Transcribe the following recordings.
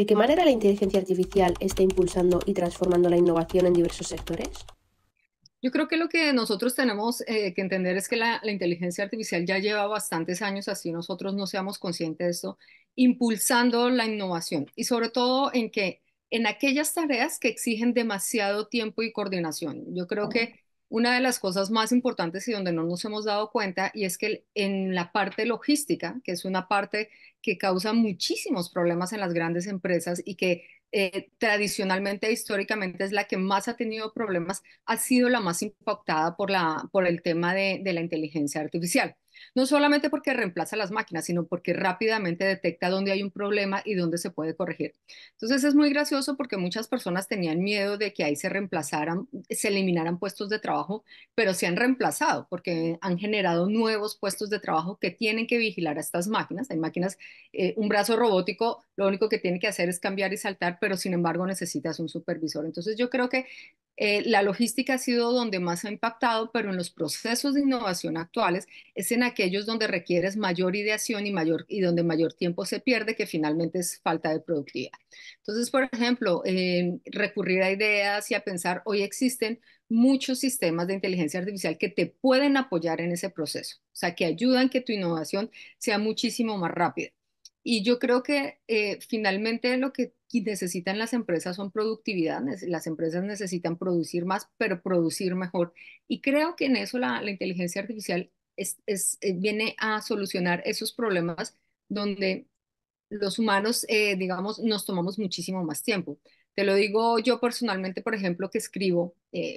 ¿De qué manera la inteligencia artificial está impulsando y transformando la innovación en diversos sectores? Yo creo que lo que nosotros tenemos eh, que entender es que la, inteligencia artificial ya lleva bastantes años, así nosotros no seamos conscientes de esto, impulsando la innovación y sobre todo en que en aquellas tareas que exigen demasiado tiempo y coordinación. Yo creo que una de las cosas más importantes y donde no nos hemos dado cuenta, y es que en la parte logística, que es una parte que causa muchísimos problemas en las grandes empresas y que eh, tradicionalmente e históricamente es la que más ha tenido problemas, ha sido la más impactada por, la, por el tema de la inteligencia artificial no solamente porque reemplaza las máquinas, sino porque rápidamente detecta dónde hay un problema y dónde se puede corregir. Entonces es muy gracioso porque muchas personas tenían miedo de que ahí se reemplazaran, se eliminaran puestos de trabajo, pero se han reemplazado porque han generado nuevos puestos de trabajo que tienen que vigilar a estas máquinas. Hay máquinas, eh, un brazo robótico, lo único que tiene que hacer es cambiar y saltar, pero sin embargo necesitas un supervisor. Entonces yo creo que eh, la logística ha sido donde más ha impactado, pero en los procesos de innovación actuales es en aquellos donde requieres mayor ideación y, mayor, y donde mayor tiempo se pierde, que finalmente es falta de productividad. Entonces, por ejemplo, eh, recurrir a ideas y a pensar, hoy existen muchos sistemas de inteligencia artificial que te pueden apoyar en ese proceso, o sea, que ayudan que tu innovación sea muchísimo más rápida. Y yo creo que eh, finalmente lo que necesitan las empresas son productividad, las empresas necesitan producir más, pero producir mejor. Y creo que en eso la, inteligencia artificial eh, viene a solucionar esos problemas donde los humanos, eh, digamos, nos tomamos muchísimo más tiempo. Te lo digo yo personalmente, por ejemplo, que escribo,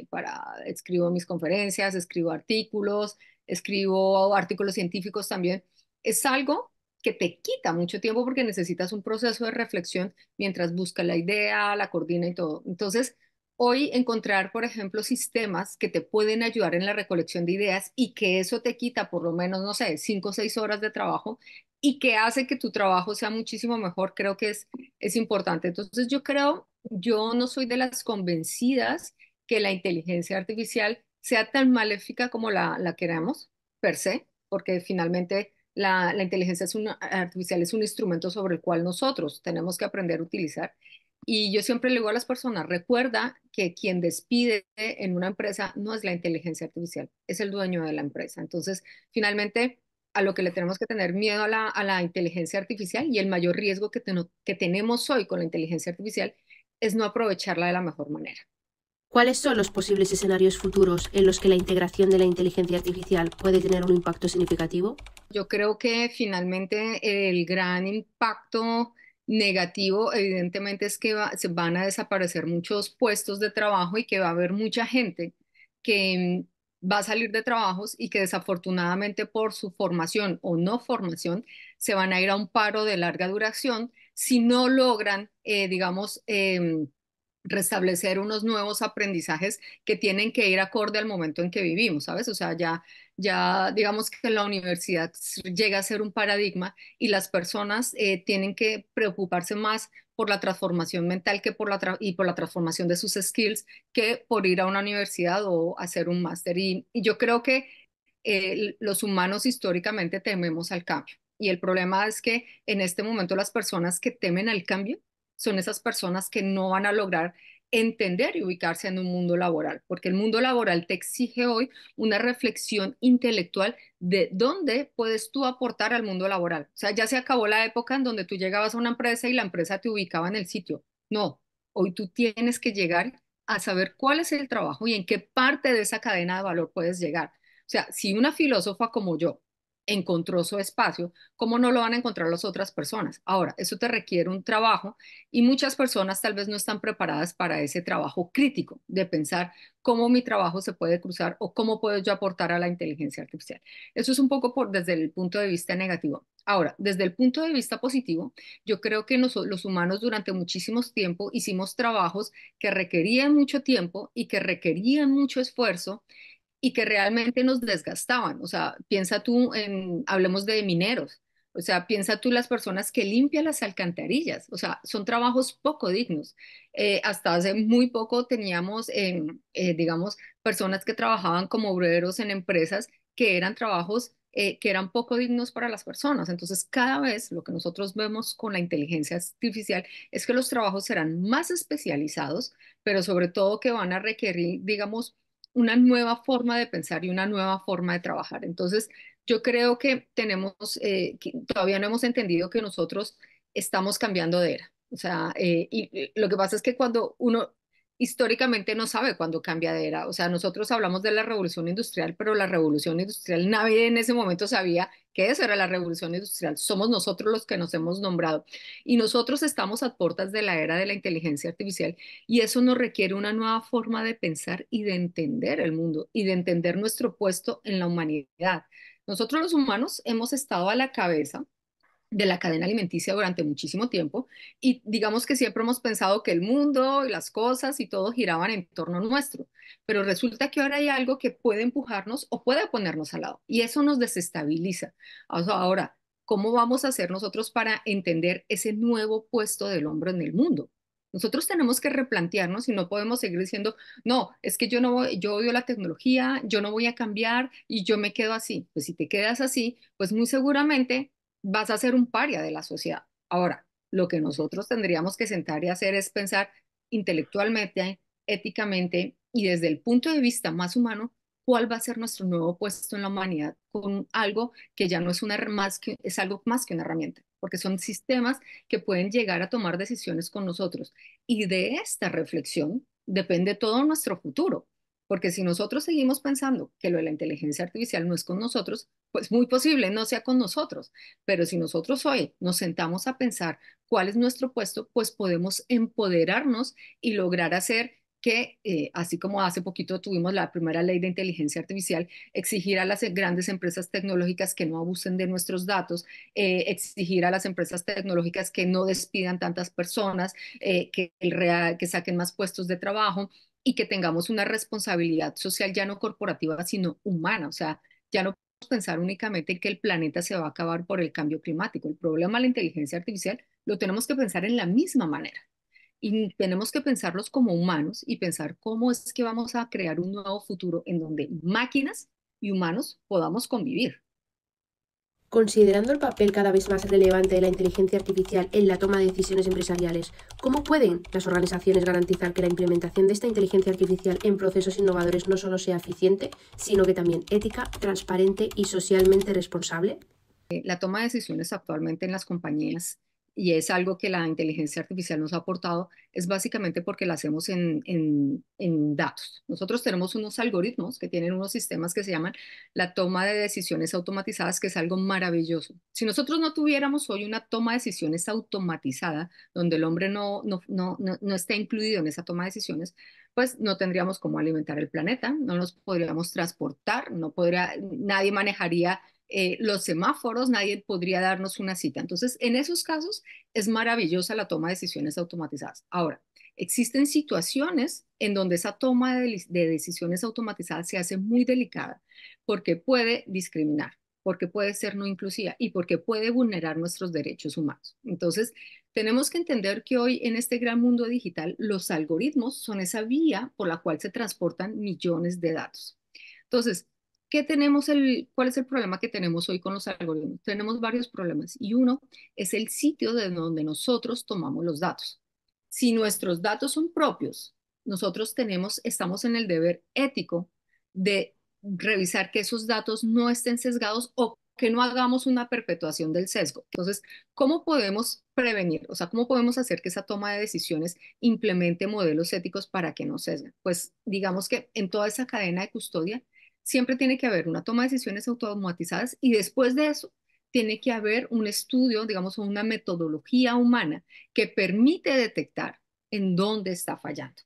para, escribo mis conferencias, escribo artículos, escribo artículos científicos también. Es algo que te quita mucho tiempo porque necesitas un proceso de reflexión mientras busca la idea, la coordina y todo. Entonces, hoy encontrar, por ejemplo, sistemas que te pueden ayudar en la recolección de ideas y que eso te quita por lo menos, no sé, cinco o seis horas de trabajo y que hace que tu trabajo sea muchísimo mejor, creo que es, es importante. Entonces, yo creo, yo no soy de las convencidas que la inteligencia artificial sea tan maléfica como la, la queramos, per se, porque finalmente la, inteligencia artificial es un instrumento sobre el cual nosotros tenemos que aprender a utilizar. Y yo siempre le digo a las personas, recuerda que quien despide en una empresa no es la inteligencia artificial, es el dueño de la empresa. Entonces, finalmente, a lo que le tenemos que tener miedo a la, inteligencia artificial y el mayor riesgo que, que tenemos hoy con la inteligencia artificial es no aprovecharla de la mejor manera. ¿Cuáles son los posibles escenarios futuros en los que la integración de la inteligencia artificial puede tener un impacto significativo? Yo creo que finalmente el gran impacto negativo evidentemente es que se van a desaparecer muchos puestos de trabajo y que va a haber mucha gente que mm, va a salir de trabajos y que desafortunadamente por su formación o no formación se van a ir a un paro de larga duración si no logran, eh, digamos, em, restablecer unos nuevos aprendizajes que tienen que ir acorde al momento en que vivimos, ¿sabes? O sea, ya, ya digamos que la universidad llega a ser un paradigma y las personas eh, tienen que preocuparse más por la transformación mental que por la y por la transformación de sus skills que por ir a una universidad o hacer un máster. Y, yo creo que eh, los humanos históricamente tememos al cambio. Y el problema es que en este momento las personas que temen al cambio son esas personas que no van a lograr entender y ubicarse en un mundo laboral, porque el mundo laboral te exige hoy una reflexión intelectual de dónde puedes tú aportar al mundo laboral. O sea, ya se acabó la época en donde tú llegabas a una empresa y la empresa te ubicaba en el sitio. No, hoy tú tienes que llegar a saber cuál es el trabajo y en qué parte de esa cadena de valor puedes llegar. O sea, si una filósofa como yo encontró su espacio, ¿cómo no lo van a encontrar las otras personas? Ahora, eso te requiere un trabajo y muchas personas tal vez no están preparadas para ese trabajo crítico de pensar cómo mi trabajo se puede cruzar o cómo puedo yo aportar a la inteligencia artificial. Eso es un poco por, desde el punto de vista negativo. Ahora, desde el punto de vista positivo, yo creo que los humanos durante muchísimos tiempo hicimos trabajos que requerían mucho tiempo y que requerían mucho esfuerzo y que realmente nos desgastaban. O sea, piensa tú, hablemos de mineros, o sea, piensa tú las personas que limpian las alcantarillas, o sea, son trabajos poco dignos. Eh, hasta hace muy poco teníamos, em, eh, digamos, personas que trabajaban como obreros en empresas que eran trabajos eh, que eran poco dignos para las personas. Entonces, cada vez lo que nosotros vemos con la inteligencia artificial es que los trabajos serán más especializados, pero sobre todo que van a requerir, digamos, una nueva forma de pensar y una nueva forma de trabajar. Entonces, yo creo que tenemos, eh, todavía no hemos entendido que nosotros estamos cambiando de era. O sea, eh, y lo que pasa es que cuando uno históricamente no sabe cuándo cambia de era, o sea, nosotros hablamos de la revolución industrial, pero la revolución industrial nadie en ese momento sabía que eso era la revolución industrial. Somos nosotros los que nos hemos nombrado y nosotros estamos a puertas de la era de la inteligencia artificial y eso nos requiere una nueva forma de pensar y de entender el mundo y de entender nuestro puesto en la humanidad. Nosotros los humanos hemos estado a la cabeza de la cadena alimenticia durante muchísimo tiempo y digamos que siempre hemos pensado que el mundo y las cosas y todo giraban en torno nuestro, pero resulta que ahora hay algo que puede empujarnos o puede ponernos al lado y eso nos desestabiliza. ahora, ¿cómo vamos a hacer nosotros para entender ese nuevo puesto del hombro en el mundo? Nosotros tenemos que replantearnos y no podemos seguir diciendo, no, es que yo no voy, yo odio la tecnología, yo no voy a cambiar y yo me quedo así. Pues si te quedas así, pues muy seguramente vas a ser un paria de la sociedad. Ahora, lo que nosotros tendríamos que sentar y hacer es pensar intelectualmente, éticamente y desde el punto de vista más humano, cuál va a ser nuestro nuevo puesto en la humanidad con algo que ya no es una más que es algo más que una herramienta, porque son sistemas que pueden llegar a tomar decisiones con nosotros y de esta reflexión depende todo nuestro futuro, porque si nosotros seguimos pensando que lo de la inteligencia artificial no es con nosotros, pues muy posible no sea con nosotros, pero si nosotros hoy nos sentamos a pensar cuál es nuestro puesto, pues podemos empoderarnos y lograr hacer que, eh, así como hace poquito tuvimos la primera ley de inteligencia artificial, exigir a las grandes empresas tecnológicas que no abusen de nuestros datos, eh, exigir a las empresas tecnológicas que no despidan tantas personas, eh, que, real, que saquen más puestos de trabajo y que tengamos una responsabilidad social ya no corporativa, sino humana. O sea, ya no pensar únicamente que el planeta se va a acabar por el cambio climático. El problema de la inteligencia artificial lo tenemos que pensar en la misma manera. Y tenemos que pensarlos como humanos y pensar cómo es que vamos a crear un nuevo futuro en donde máquinas y humanos podamos convivir. Considerando el papel cada vez más relevante de la inteligencia artificial en la toma de decisiones empresariales, ¿cómo pueden las organizaciones garantizar que la implementación de esta inteligencia artificial en procesos innovadores no solo sea eficiente, sino que también ética, transparente y socialmente responsable? Eh, la toma de decisiones actualmente en las compañías y es algo que la inteligencia artificial nos ha aportado, es básicamente porque la hacemos en, en, en, datos. Nosotros tenemos unos algoritmos que tienen unos sistemas que se llaman la toma de decisiones automatizadas, que es algo maravilloso. Si nosotros no tuviéramos hoy una toma de decisiones automatizada, donde el hombre no, no, no, está incluido en esa toma de decisiones, pues no tendríamos cómo alimentar el planeta, no nos podríamos transportar, no podría, nadie manejaría eh, los semáforos, nadie podría darnos una cita. Entonces, en esos casos es maravillosa la toma de decisiones automatizadas. Ahora, existen situaciones en donde esa toma de, de decisiones automatizadas se hace muy delicada porque puede discriminar porque puede ser no inclusiva y porque puede vulnerar nuestros derechos humanos. Entonces, tenemos que entender que hoy en este gran mundo digital los algoritmos son esa vía por la cual se transportan millones de datos. Entonces, tenemos el, ¿Cuál es el problema que tenemos hoy con los algoritmos? Tenemos varios problemas y uno es el sitio de donde nosotros tomamos los datos. Si nuestros datos son propios, nosotros tenemos, estamos en el deber ético de revisar que esos datos no estén sesgados o que no hagamos una perpetuación del sesgo. Entonces, ¿cómo podemos prevenir? O sea, ¿cómo podemos hacer que esa toma de decisiones implemente modelos éticos para que no sesguen? Pues digamos que en toda esa cadena de custodia siempre tiene que haber una toma de decisiones automatizadas y después de eso tiene que haber un estudio, digamos, una metodología humana que permite detectar en dónde está fallando.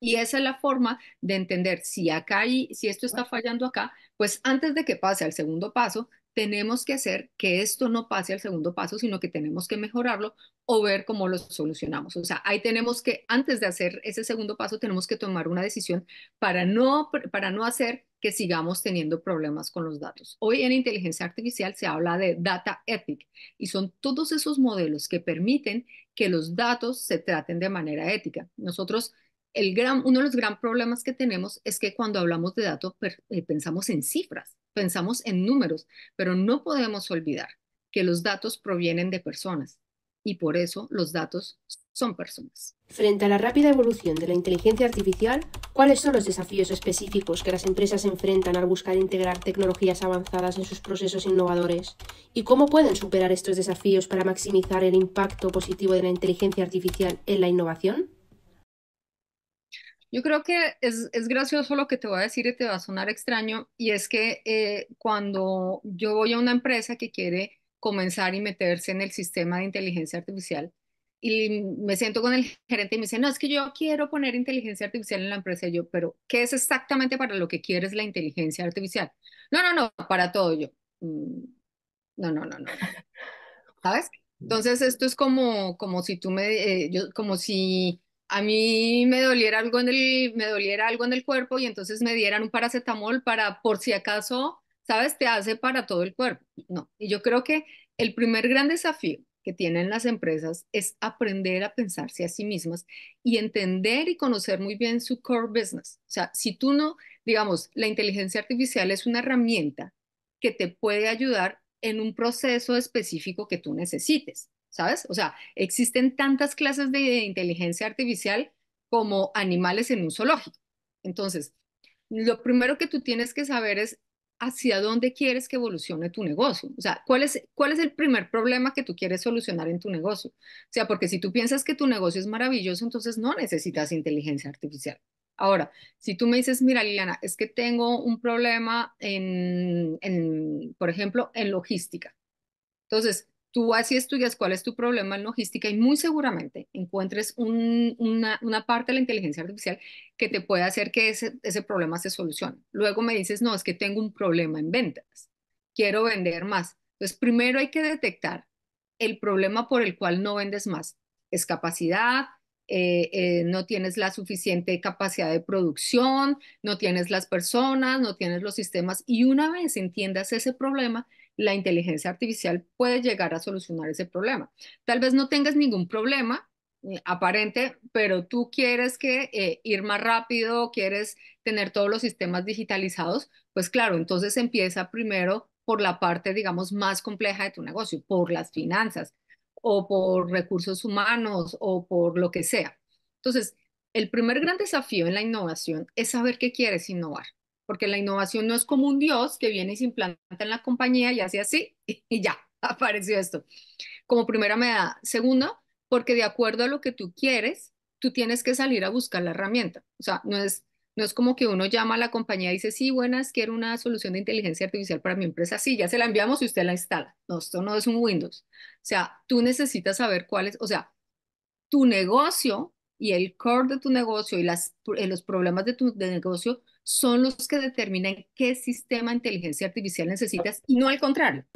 Y esa es la forma de entender si acá y si esto está fallando acá, pues antes de que pase al segundo paso, tenemos que hacer que esto no pase al segundo paso, sino que tenemos que mejorarlo o ver cómo lo solucionamos. O sea, ahí tenemos que, antes de hacer ese segundo paso, tenemos que tomar una decisión para no, para no hacer que sigamos teniendo problemas con los datos. Hoy en inteligencia artificial se habla de data ethic y son todos esos modelos que permiten que los datos se traten de manera ética. Nosotros el gran, uno de los gran problemas que tenemos es que cuando hablamos de datos eh, pensamos en cifras pensamos en números, pero no podemos olvidar que los datos provienen de personas y por eso los datos son personas. Frente a la rápida evolución de la inteligencia artificial, ¿cuáles son los desafíos específicos que las empresas enfrentan al buscar integrar tecnologías avanzadas en sus procesos innovadores? ¿Y cómo pueden superar estos desafíos para maximizar el impacto positivo de la inteligencia artificial en la innovación? Yo creo que es, es, gracioso lo que te voy a decir y te va a sonar extraño, y es que eh, cuando yo voy a una empresa que quiere comenzar y meterse en el sistema de inteligencia artificial, y me siento con el gerente y me dice, no, es que yo quiero poner inteligencia artificial en la empresa. yo, pero ¿qué es exactamente para lo que quieres la inteligencia artificial? No, no, no, para todo yo. Mm, no, no, no, no. ¿Sabes? Entonces, esto es como, como si tú me, eh, como si a mí me doliera algo en el, cuerpo y entonces me dieran un paracetamol para, por si acaso, ¿sabes? Te hace para todo el cuerpo. No. Y yo creo que el primer gran desafío que tienen las empresas es aprender a pensarse a sí mismas y entender y conocer muy bien su core business. O sea, si tú no, digamos, la inteligencia artificial es una herramienta que te puede ayudar en un proceso específico que tú necesites. ¿sabes? O sea, existen tantas clases de inteligencia artificial como animales en un zoológico. Entonces, lo primero que tú tienes que saber es hacia dónde quieres que evolucione tu negocio. O sea, ¿cuál es, cuál es el primer problema que tú quieres solucionar en tu negocio? O sea, porque si tú piensas que tu negocio es maravilloso, entonces no necesitas inteligencia artificial. Ahora, si tú me dices, mira, Liliana, es que tengo un problema en, en por ejemplo, en logística. Entonces, tú así estudias cuál es tu problema en logística y muy seguramente encuentres una, parte de la inteligencia artificial que te puede hacer que ese, ese problema se solucione. Luego me dices, no, es que tengo un problema en ventas, quiero vender más. Entonces, primero hay que detectar el problema por el cual no vendes más. ¿Es capacidad? Eh, eh, no tienes la suficiente capacidad de producción, no tienes las personas, no tienes los sistemas. Y una vez entiendas ese problema, la inteligencia artificial puede llegar a solucionar ese problema. Tal vez no tengas ningún problema eh, aparente, pero tú quieres que ir más rápido, quieres tener todos los sistemas digitalizados, pues claro, entonces empieza primero por la parte, digamos, más compleja de tu negocio, por las finanzas o por recursos humanos o por lo que sea. Entonces, el primer gran desafío en la innovación es saber qué quieres innovar, porque la innovación no es como un dios que viene y se implanta en la compañía y hace así y ya, apareció esto. Como primera medida. Segundo, porque de acuerdo a lo que tú quieres, tú tienes que salir a buscar la herramienta. O sea, no es no es como que uno llama a la compañía y dice, sí, buenas, quiero una solución de inteligencia artificial para mi empresa. Sí, ya se la enviamos y usted la instala. No, esto no es un Windows. O sea, tú necesitas saber cuáles... o sea, tu negocio y el core de tu negocio y las, eh, los problemas de tu de negocio son los que determinan qué sistema de inteligencia artificial necesitas y no al contrario.